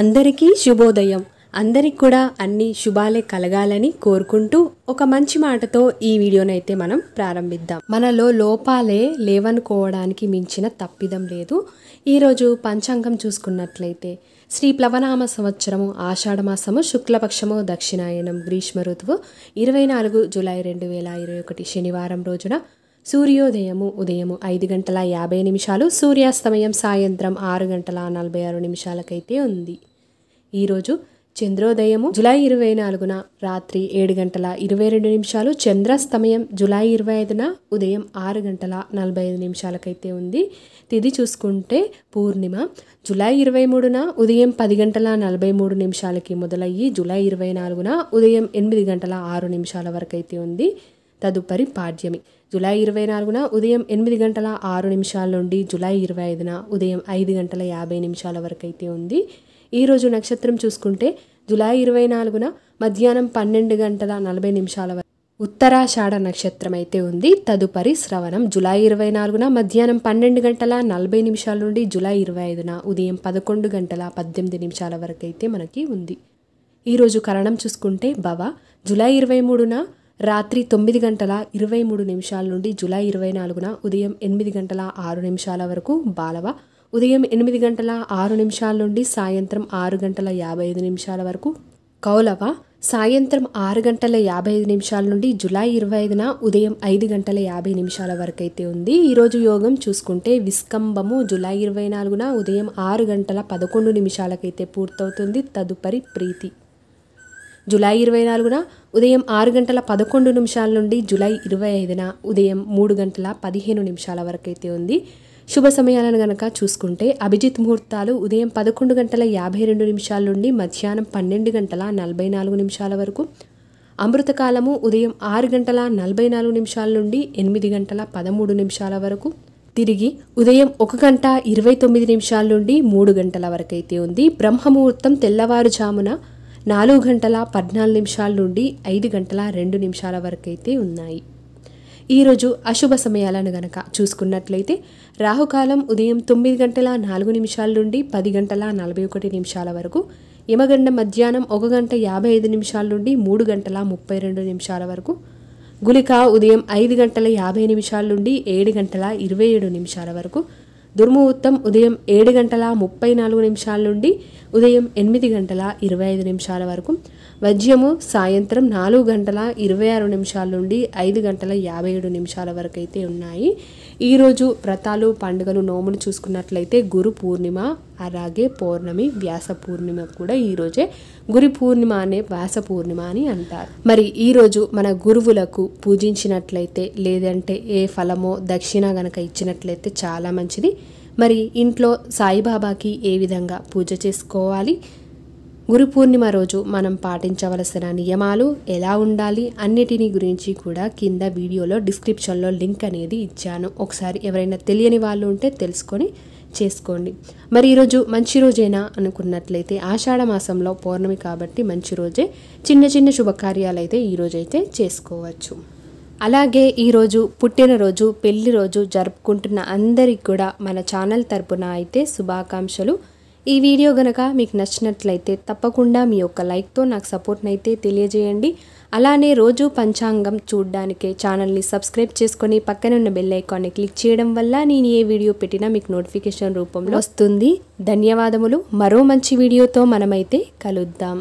అందరికీ శుభోదయం అందరికి కూడా అన్ని శుభాలే కలగాలని కోరుకుంటూ ఒక మంచి మాటతో ఈ వీడియోనైతే మనం ప్రారంభిద్దాం మనలో లోపాలే లేవనుకోవడానికి మించిన తప్పిదం లేదు ఈరోజు పంచాంగం చూసుకున్నట్లయితే శ్రీ ప్లవనామ సంవత్సరము ఆషాఢమాసము శుక్లపక్షము దక్షిణాయనం గ్రీష్మ ఋతువు ఇరవై నాలుగు జూలై రెండు వేల ఇరవై ఒకటి శనివారం రోజున సూర్యోదయము ఉదయము ఐదు గంటల యాభై నిమిషాలు సూర్యాస్తమయం సాయంత్రం ఆరు గంటల నలభై ఆరు నిమిషాలకైతే ఉంది ఈరోజు చంద్రోదయము జులై ఇరవై నాలుగున రాత్రి ఏడు గంటల ఇరవై రెండు నిమిషాలు చంద్రాస్తమయం జులై ఇరవై ఐదున ఉదయం ఆరు గంటల నలభై ఐదు నిమిషాలకైతే ఉంది తిది చూసుకుంటే పూర్ణిమ జులై ఇరవై మూడున ఉదయం పది గంటల నలభై మూడు నిమిషాలకి మొదలయ్యి జులై ఇరవై నాలుగున ఉదయం ఎనిమిది గంటల ఆరు నిమిషాల వరకు అయితే ఉంది తదుపరి పాడ్యమి జులై ఇరవై నాలుగున ఉదయం ఎనిమిది గంటల ఆరు నిమిషాల నుండి జులై ఇరవై ఐదున ఉదయం ఐదు గంటల యాభై నిమిషాల వరకు అయితే ఉంది ఈరోజు నక్షత్రం చూసుకుంటే జులై ఇరవై నాలుగున మధ్యాహ్నం పన్నెండు గంటల నలభై నిమిషాల వరకు ఉత్తరాషాఢ నక్షత్రం అయితే ఉంది తదుపరి శ్రవణం జులై ఇరవై నాలుగున మధ్యాహ్నం పన్నెండు గంటల నలభై నిమిషాల నుండి జులై ఇరవై ఐదున ఉదయం పదకొండు గంటల పద్దెనిమిది నిమిషాల వరకు అయితే మనకి ఉంది ఈరోజు కరణం చూసుకుంటే భవ జులై ఇరవై మూడున రాత్రి తొమ్మిది గంటల ఇరవై మూడు నిమిషాల నుండి జులై ఇరవై నాలుగున ఉదయం ఎనిమిది గంటల ఆరు నిమిషాల వరకు బాలవ ఉదయం ఎనిమిది గంటల ఆరు నిమిషాల నుండి సాయంత్రం ఆరు గంటల యాభై ఐదు నిమిషాల వరకు కౌలవ సాయంత్రం ఆరు గంటల యాభై ఐదు నిమిషాల నుండి జులై ఇరవై ఐదున ఉదయం ఐదు గంటల యాభై నిమిషాల వరకు అయితే ఉంది ఈరోజు యోగం చూసుకుంటే విస్కంబము జులై ఇరవై నాలుగున ఉదయం ఆరు గంటల పదకొండు నిమిషాలకైతే పూర్తవుతుంది తదుపరి ప్రీతి జులై ఇరవై నాలుగున ఉదయం ఆరు గంటల పదకొండు నిమిషాల నుండి జులై ఇరవై ఐదున ఉదయం మూడు గంటల పదిహేను నిమిషాల వరకు అయితే ఉంది శుభ సమయాలను గనక చూసుకుంటే అభిజిత్ ముహూర్తాలు ఉదయం పదకొండు గంటల యాభై రెండు నిమిషాల నుండి మధ్యాహ్నం పన్నెండు గంటల నలభై నాలుగు నిమిషాల వరకు అమృతకాలము ఉదయం ఆరు గంటల నలభై నాలుగు నిమిషాల నుండి ఎనిమిది గంటల పదమూడు నిమిషాల వరకు తిరిగి ఉదయం ఒక గంట ఇరవై తొమ్మిది నిమిషాల నుండి మూడు గంటల వరకైతే ఉంది బ్రహ్మముహూర్తం తెల్లవారుజామున నాలుగు గంటల పద్నాలుగు నిమిషాల నుండి ఐదు గంటల రెండు నిమిషాల వరకైతే ఉన్నాయి ఈరోజు అశుభ సమయాలను గనక చూసుకున్నట్లయితే రాహుకాలం ఉదయం తొమ్మిది గంటల నాలుగు నిమిషాల నుండి పది గంటల నలభై ఒకటి నిమిషాల వరకు యమగండ మధ్యాహ్నం ఒక గంట యాభై ఐదు నిమిషాల నుండి మూడు గంటల ముప్పై రెండు నిమిషాల వరకు గులిక ఉదయం ఐదు గంటల యాభై నిమిషాల నుండి ఏడు గంటల ఇరవై ఏడు నిమిషాల వరకు దుర్ముహూర్తం ఉదయం ఏడు గంటల ముప్పై నాలుగు నిమిషాల నుండి ఉదయం ఎనిమిది గంటల ఇరవై ఐదు నిమిషాల వరకు మద్యము సాయంత్రం నాలుగు గంటల ఇరవై ఆరు నిమిషాల నుండి ఐదు గంటల యాభై ఏడు నిమిషాల వరకు అయితే ఉన్నాయి ఈరోజు వ్రతాలు పండుగలు నోములు చూసుకున్నట్లయితే గురు పూర్ణిమ అలాగే పౌర్ణమి వ్యాస పూర్ణిమ కూడా ఈరోజే గురి పూర్ణిమ అనే వ్యాస పూర్ణిమ అని అంటారు మరి ఈరోజు మన గురువులకు పూజించినట్లయితే లేదంటే ఏ ఫలమో దక్షిణ గనక ఇచ్చినట్లయితే చాలా మంచిది మరి ఇంట్లో సాయిబాబాకి ఏ విధంగా పూజ చేసుకోవాలి గురు పూర్ణిమ రోజు మనం పాటించవలసిన నియమాలు ఎలా ఉండాలి అన్నిటిని గురించి కూడా కింద వీడియోలో డిస్క్రిప్షన్లో లింక్ అనేది ఇచ్చాను ఒకసారి ఎవరైనా తెలియని వాళ్ళు ఉంటే తెలుసుకొని చేసుకోండి మరి ఈరోజు మంచి రోజేనా అనుకున్నట్లయితే ఆషాఢ మాసంలో పౌర్ణమి కాబట్టి మంచి రోజే చిన్న చిన్న శుభకార్యాలు అయితే ఈరోజైతే చేసుకోవచ్చు అలాగే ఈరోజు పుట్టినరోజు పెళ్లి రోజు జరుపుకుంటున్న అందరికీ కూడా మన ఛానల్ తరపున అయితే శుభాకాంక్షలు ఈ వీడియో గనక మీకు నచ్చినట్లయితే తప్పకుండా మీ యొక్క లైక్తో నాకు సపోర్ట్నైతే తెలియజేయండి అలానే రోజు పంచాంగం చూడడానికి ఛానల్ని సబ్స్క్రైబ్ చేసుకొని పక్కన ఉన్న బెల్ ఐకాన్ని క్లిక్ చేయడం వల్ల నేను ఏ వీడియో పెట్టినా మీకు నోటిఫికేషన్ రూపంలో వస్తుంది ధన్యవాదములు మరో మంచి వీడియోతో మనమైతే కలుద్దాం